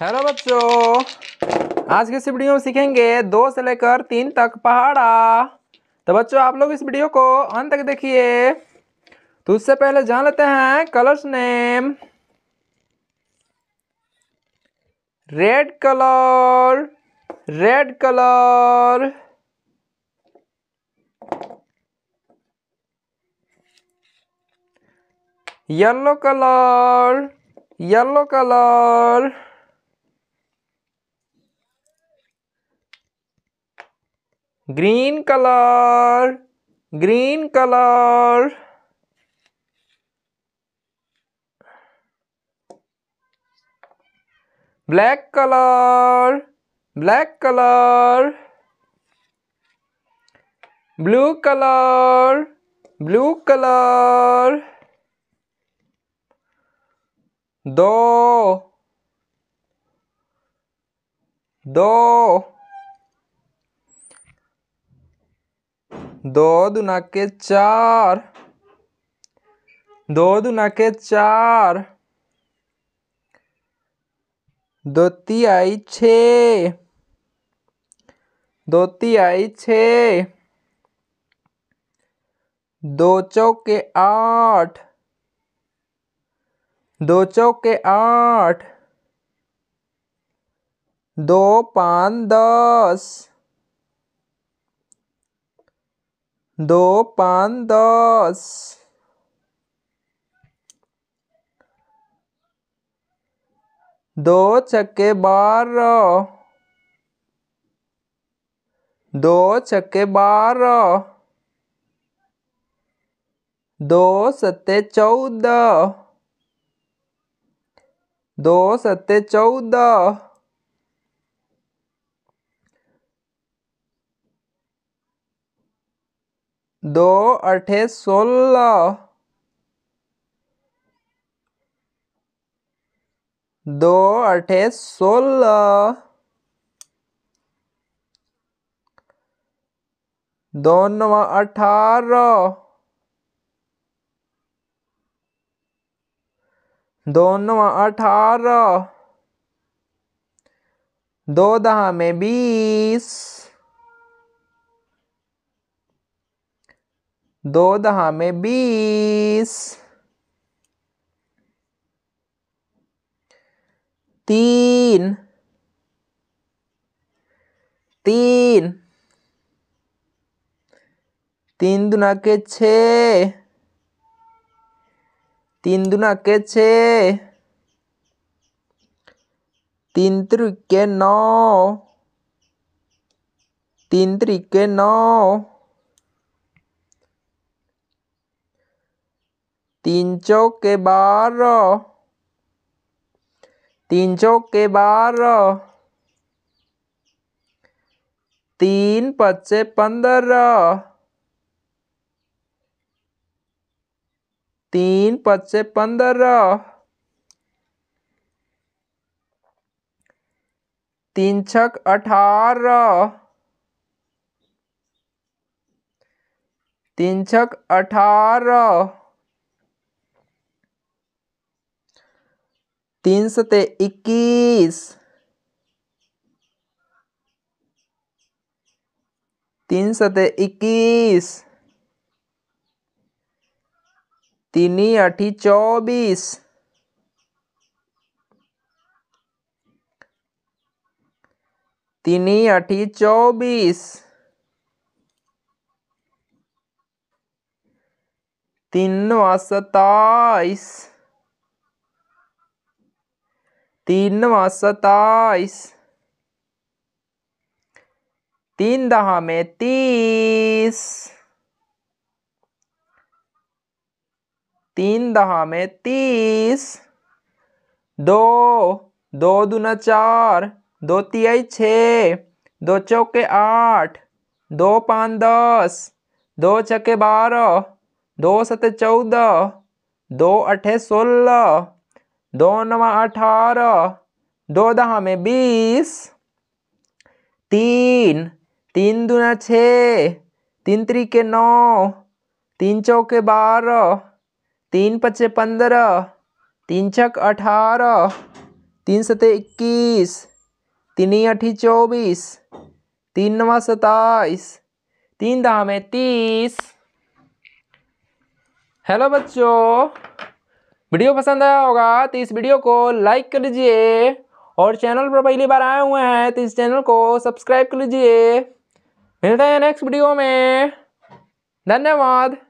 hello बच्चों आज के इस वीडियो में सीखेंगे दो से लेकर तीन तक पहाड़ा तो बच्चों आप लोग इस वीडियो को अंत तक देखिए तो उससे पहले जान लेते हैं colours name red colour red colour yellow colour yellow colour green color green color black color black color blue color blue color do do दो दुना के चार दो दुना के चार दो तिहाई छ दो तिहाई छ दो चौके आठ दो चौके आठ दो पाँच दस दो पान दस दो छक्के बारह दो छक्के बारह दो सत्ते चौदह दो सत्ते चौदह दो अठे सोलह दो अठे सोलह दो नवा अठारह दो नवा अठारह दो दहा में बीस दो दहा में बीस तीन तीन तीन दुना के छ तीन दुना के छ तीन त्रिके नौ तीन त्रिके नौ तीन चौके बारह तीन चौके बारह तीन पच्चे पंद्रह तीन पच्चे पंद्रह तीन छक अठारह तीन छक अठारह तीन सते इक्कीस तीन सते इक्कीस तीन अठी चौबीस तीन अठी चौबीस तीन सत्ताईस तीन नवा सताइस तीन दहा में तीस तीन दहा में तीस दो दो दूना चार दो तिहाई छ दो चौके आठ दो पाँच दस दो छके बारह दो सत चौदह दो अठे सोलह दो नवा अठारह दो दहा में बीस तीन तीन दुना छः तीन त्री के नौ तीन चौके बारह तीन पचे पंद्रह तीन छक अठारह तीन सते इक्कीस तीन अठी चौबीस तीन नवा सताईस तीन दहा में तीस हेलो बच्चों वीडियो पसंद आया होगा तो इस वीडियो को लाइक कर लीजिए और चैनल पर पहली बार आए हुए हैं तो इस चैनल को सब्सक्राइब कर लीजिए मिलते हैं नेक्स्ट वीडियो में धन्यवाद